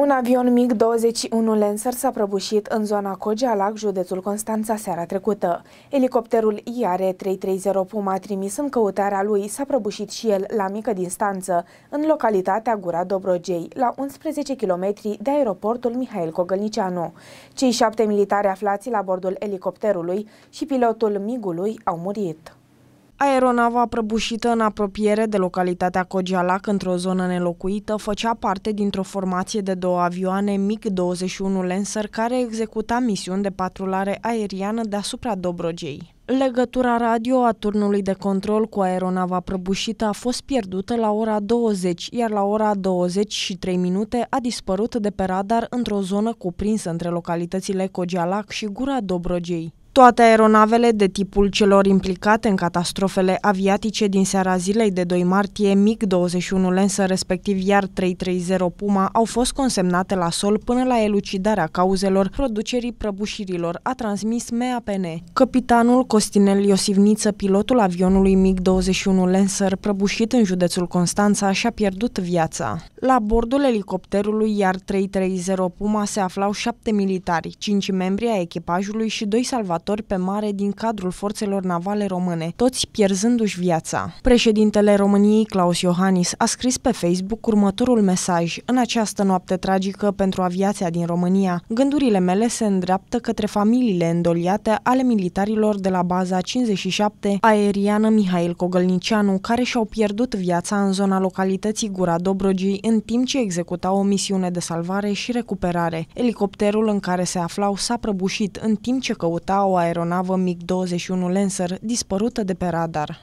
Un avion MiG-21 Lancer s-a prăbușit în zona Cogealac, județul Constanța, seara trecută. Elicopterul IR-330 Puma trimis în căutarea lui s-a prăbușit și el la mică distanță, în localitatea Gura Dobrogei, la 11 km de aeroportul Mihail Cogălnicianu. Cei șapte militari aflați la bordul elicopterului și pilotul MiG-ului au murit. Aeronava prăbușită în apropiere de localitatea Cogialac, într-o zonă nelocuită, făcea parte dintr-o formație de două avioane MiG-21 Lancer care executa misiuni de patrulare aeriană deasupra Dobrogei. Legătura radio a turnului de control cu aeronava prăbușită a fost pierdută la ora 20, iar la ora 23 minute a dispărut de pe radar într-o zonă cuprinsă între localitățile Cogialac și Gura Dobrogei. Toate aeronavele de tipul celor implicate în catastrofele aviatice din seara zilei de 2 martie, MiG-21 Lensă, respectiv iar 330 Puma, au fost consemnate la sol până la elucidarea cauzelor producerii prăbușirilor, a transmis MAPN. Capitanul Costinel Iosivniță, pilotul avionului MiG-21 Lensă, prăbușit în județul Constanța, și-a pierdut viața. La bordul elicopterului iar 330 Puma se aflau șapte militari, cinci membri ai echipajului și doi salvatori operatori pe mare din cadrul forțelor navale române, toți pierzându-și viața. Președintele României Claus Iohannis a scris pe Facebook următorul mesaj În această noapte tragică pentru aviația din România, gândurile mele se îndreaptă către familiile îndoliate ale militarilor de la baza 57 aeriană Mihail Cogălnicianu, care și-au pierdut viața în zona localității Gura Dobrogii în timp ce executau o misiune de salvare și recuperare. Elicopterul în care se aflau s-a prăbușit în timp ce căuta o o aeronavă MiG-21 Lancer dispărută de pe radar.